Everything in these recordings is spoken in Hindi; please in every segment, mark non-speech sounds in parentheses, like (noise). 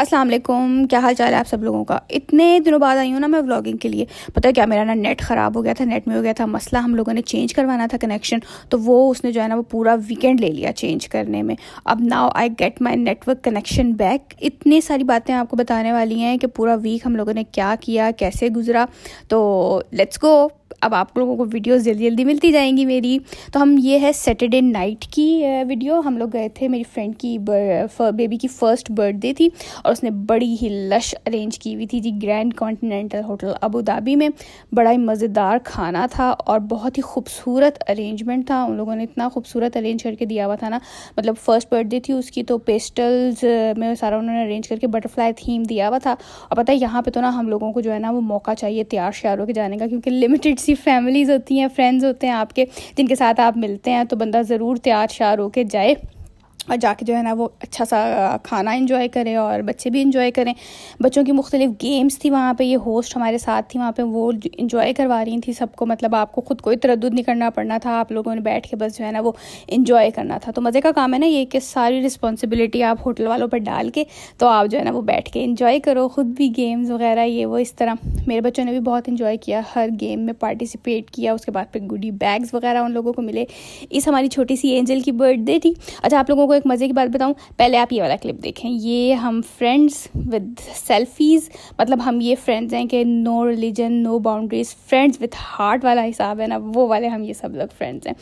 अस्सलाम वालेकुम क्या हाल चाल है आप सब लोगों का इतने दिनों बाद आई हूँ ना मैं व्लॉगिंग के लिए पता है क्या मेरा ना नेट ख़राब हो गया था नेट में हो गया था मसला हम लोगों ने चेंज करवाना था कनेक्शन तो वो उसने जो है ना वो पूरा वीकेंड ले लिया चेंज करने में अब now I get my network connection back इतनी सारी बातें आपको बताने वाली हैं कि पूरा वीक हम लोगों ने क्या किया कैसे गुजरा तो लेट्स गो अब आप लोगों को वीडियोस जल्दी जल्दी मिलती जाएंगी मेरी तो हम ये है सैटरडे नाइट की वीडियो हम लोग गए थे मेरी फ्रेंड की बेबी की फ़र्स्ट बर्थडे थी और उसने बड़ी ही लश अरेंज की हुई थी जी grand continental hotel Abu Dhabi में बड़ा ही मज़ेदार खाना था और बहुत ही खूबसूरत अरेंजमेंट था उन लोगों ने इतना खूबसूरत अरेंज करके दिया हुआ था ना मतलब फ़र्स्ट बर्थडे थी उसकी तो पेस्टल्स में सारा उन्होंने अरेंज करके बटरफ्लाई थीम दिया हुआ था और पता है यहाँ पर तो ना हम लोगों को जो है ना वो मौका चाहिए तैयार श्यारों के जाने का क्योंकि लिमिटेड सी फैमिलीज़ होती हैं फ्रेंड्स होते हैं आपके जिनके साथ आप मिलते हैं तो बंदा ज़रूर तैयार शार होके जाए और जाके जो है ना वो अच्छा सा खाना इंजॉय करें और बच्चे भी इंजॉय करें बच्चों की मुख्तलिफ़ गेम्स थी वहाँ पे ये होस्ट हमारे साथ थी वहाँ पे वो इंजॉय करवा रही थी सबको मतलब आपको ख़ुद कोई तरद नहीं करना पड़ना था आप लोगों ने बैठ के बस जो है ना वो इंजॉय करना था तो मज़े का काम है ना ये कि सारी रिस्पॉन्सिबिलिटी आप होटल वालों पर डाल के तो आप जो है ना वो बैठ के इन्जॉय करो ख़ुद भी गेम्स वगैरह ये वो इस तरह मेरे बच्चों ने भी बहुत इन्जॉय किया हर गेम में पार्टिसिपेट किया उसके बाद फिर गुडी बैग्स वगैरह उन लोगों को मिले इस हमारी छोटी सी एंजल की बर्थडे थी अच्छा आप लोगों को आपको एक मज़े की बात बताऊँ पहले आप ये वाला क्लिप देखें ये हम फ्रेंड्स विद सेल्फीज़ मतलब हम ये फ्रेंड्स हैं कि no religion no boundaries friends with heart वाला हिसाब है ना वो वाले हम ये सब लोग फ्रेंड्स हैं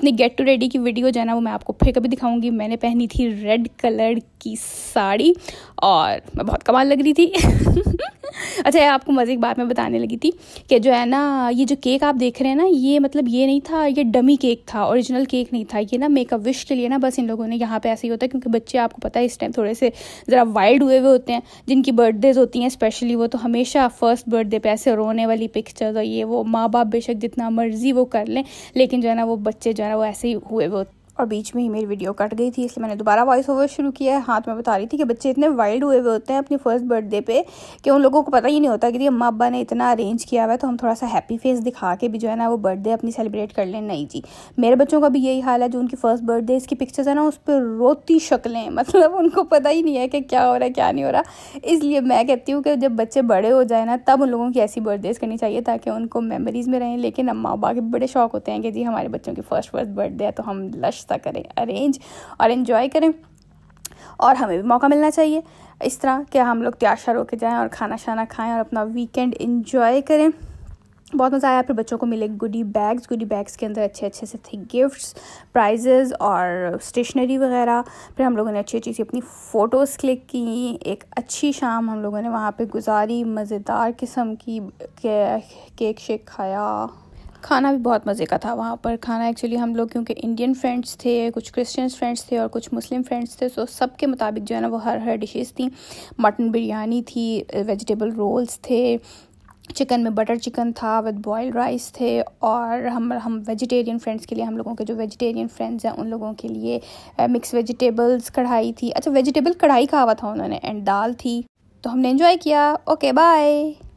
अपनी गेट टू रेडी की वीडियो जो है ना वो मैं आपको फिर कभी दिखाऊंगी मैंने पहनी थी रेड कलर की साड़ी और मैं बहुत कमाल लग रही थी (laughs) अच्छा यार आपको मज़े की बात मैं बताने लगी थी कि जो है ना ये जो केक आप देख रहे हैं ना ये मतलब ये नहीं था ये डमी केक था ओरिजिनल केक नहीं था ये ना मेकअप विश के लिए ना बस इन लोगों ने यहाँ पे ऐसे ही होता है क्योंकि बच्चे आपको पता है इस टाइम थोड़े से ज़रा वाइल्ड हुए हुए होते हैं जिनकी बर्थडेज होती हैं स्पेशली वो तो हमेशा फर्स्ट बर्थडे पे ऐसे रोने वाली पिक्चर्स और ये वो माँ बाप बेशक जितना मर्जी वो कर लें लेकिन जो है ना वो बच्चे जो है ना वो ऐसे ही हुए हुए होते और बीच में ही मेरी वीडियो कट गई थी इसलिए मैंने दोबारा वॉइस ओवर शुरू किया है हाथ में बता रही थी कि बच्चे इतने वाइल्ड हुए हुए होते हैं अपनी फर्स्ट बर्थडे पे कि उन लोगों को पता ही नहीं होता कि अम्मा अब्बा ने इतना अरेंज किया हुआ है तो हम थोड़ा सा हैप्पी फेस दिखा के भी जो है ना वो बर्थडे अपनी सेलिब्रेट कर लें नहीं जी मेरे बच्चों का भी यही हाल है जो उनकी फ़र्स्ट बर्थडे इसकी पिक्चर्स है ना उस पर रोती शक्लें (laughs) मतलब उनको पता ही नहीं है कि क्या हो रहा है क्या नहीं हो रहा इसलिए मैं कहती हूँ कि जब बच्चे बड़े हो जाए ना तब उन लोगों की ऐसी बर्थडेज करनी चाहिए ताकि उनको मेमरीज़ में रहें लेकिन अम्मा अब्बा के बड़े शौक होते हैं कि जी हमारे बच्चों की फ़र्स्ट फर्स्ट बर्थडे है तो हम लश नाश्ता करें अरेंज और इन्जॉय करें और हमें भी मौका मिलना चाहिए इस तरह कि हम लोग त्यार शार होकर जाएँ और खाना शाना खाएँ और अपना वीकेंड इन्जॉय करें बहुत मज़ा आया फिर बच्चों को मिले गुडी बैग्स गुडी बैग्स के अंदर अच्छे अच्छे से थे गिफ्ट्स प्राइजेज़ और स्टेशनरी वगैरह फिर हम लोगों ने अच्छी अच्छी सी अपनी फ़ोटोज़ क्लिक की एक अच्छी शाम हम लोगों ने वहाँ पे गुजारी मज़ेदार किस्म की केक शेक खाया खाना भी बहुत मज़े का था वहाँ पर खाना एक्चुअली हम लोग क्योंकि इंडियन फ्रेंड्स थे कुछ क्रिश्चियन फ्रेंड्स थे और कुछ मुस्लिम फ्रेंड्स थे सो सब के मुताबिक जो है ना वो हर हर डिशेस थी मटन बिरयानी थी वेजिटेबल रोल्स थे चिकन में बटर चिकन था विद बॉयल राइस थे और हम हम वेजिटेरियन फ्रेंड्स के लिए हम लोगों के जो वेजिटेरियन फ्रेंड्स हैं उन लोगों के लिए मिक्स वेजिटेबल्स कढ़ाई थी अच्छा वेजिटेबल कढ़ाई का हुआ था उन्होंने एंड दाल थी तो हमने इन्जॉय किया ओके बाय